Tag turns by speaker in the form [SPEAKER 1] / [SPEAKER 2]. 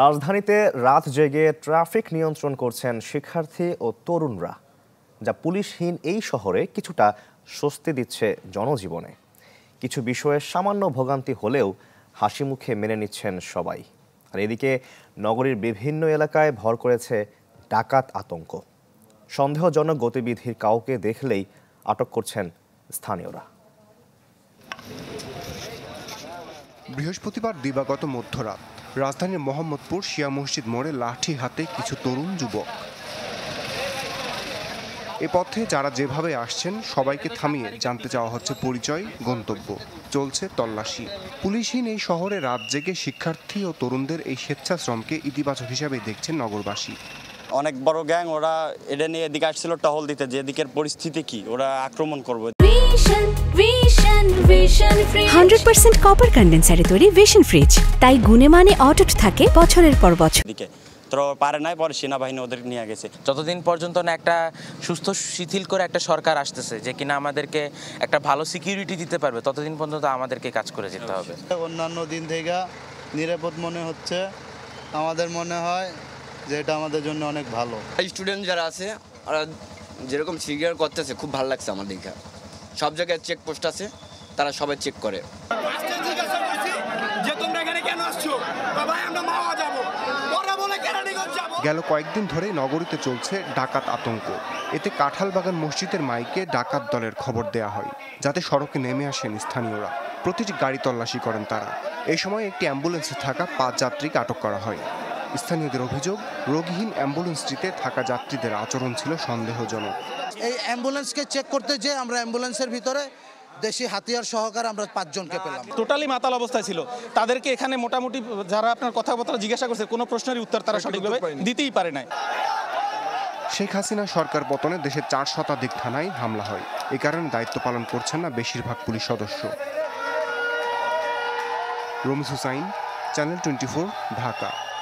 [SPEAKER 1] রাজধানীতে রাত জেগে ট্রাফিক নিয়ন্ত্রণ করছেন শিক্ষার্থী ও তরুণরা যা পুলিশহীন এই শহরে কিছুটা স্বস্তি দিচ্ছে জনজীবনে কিছু বিষয়ে সামান্য ভোগান্তি হলেও হাসি মুখে মেনে নিচ্ছেন সবাই আর এদিকে নগরীর বিভিন্ন এলাকায় ভর করেছে ডাকাত আতঙ্ক সন্দেহজনক গতিবিধির কাউকে দেখলেই আটক করছেন স্থানীয়রা
[SPEAKER 2] বৃহস্পতিবার দিবাগত মধ্যরাত রাজধানীর মোহাম্মদপুর শিয়া মসজিদ মোড়ে লাঠি হাতে কিছু তরুণ যুবক এ পথে যারা যেভাবে আসছেন সবাইকে থামিয়ে জানতে চাওয়া হচ্ছে পরিচয় গন্তব্য চলছে তল্লাশি পুলিশহীন এই শহরে রাত জেগে শিক্ষার্থী ও তরুণদের এই স্বেচ্ছাশ্রমকে ইতিবাচক হিসাবে দেখছেন নগরবাসী
[SPEAKER 1] অনেক বড় গ্যাং ওরা এটা নিয়ে এদিকে আসছিল টহল দিতে যে এদিকের পরিস্থিতি কি ওরা আক্রমণ করবে হান্ড্রেড
[SPEAKER 2] পার্সেন্ট কপার কন্ডেন্সারে তৈরি ভিশন ফ্রিজ তাই গুণে মানে অটুট থাকে বছরের পর বছর
[SPEAKER 1] পারে নাই পরে সেনাবাহিনী ওদের নিয়ে গেছে যতদিন পর্যন্ত না একটা সুস্থ শিথিল করে একটা সরকার আসতেছে যে কিনা আমাদেরকে একটা ভালো সিকিউরিটি দিতে পারবে ততদিন পর্যন্ত আমাদেরকে কাজ করে যেতে হবে অন্যান্য দিন থেকে নিরাপদ মনে হচ্ছে আমাদের মনে হয় যে এটা আমাদের জন্য অনেক ভালো স্টুডেন্ট যারা আছে ওরা যেরকম সিকিউর করতেছে খুব ভালো লাগছে আমার দেখে সব জায়গায় চেকপোস্ট আছে তারা সবাই চেক করে
[SPEAKER 2] গেল কয়েকদিন ধরে নগরীতে চলছে ডাকাত আতঙ্ক এতে কাঁঠালবাগান মসজিদের মাইকে ডাকাত দলের খবর দেয়া হয় যাতে সড়কে নেমে আসেন স্থানীয়রা প্রতিটি গাড়ি তল্লাশি করেন তারা এই সময় একটি অ্যাম্বুলেন্সে থাকা পাঁচ যাত্রীকে আটক করা হয় স্থানীয়দের অভিযোগ রোগীহীন অ্যাম্বুলেন্সটিতে থাকা যাত্রীদের আচরণ ছিল সন্দেহজনক
[SPEAKER 1] এই অ্যাম্বুলেন্সকে চেক করতে যে আমরা অ্যাম্বুলেন্সের ভিতরে দেশি হাতিয়ার সহকারে আমরা পাঁচজনকে পেলাম টোটালি মাতাল অবস্থায় ছিল তাদেরকে এখানে মোটামুটি যারা আপনার কথাবার্তা জিজ্ঞাসা করছে কোনো প্রশ্নের উত্তর তারা সঠিকভাবে দিতেই পারে নাই
[SPEAKER 2] শেখ হাসিনা সরকার পতনে দেশের চার শতাধিক থানায় হামলা হয় এ কারণে দায়িত্ব পালন করছেন না বেশিরভাগ পুলিশ সদস্য রমিজ হুসাইন চ্যানেল টোয়েন্টি ঢাকা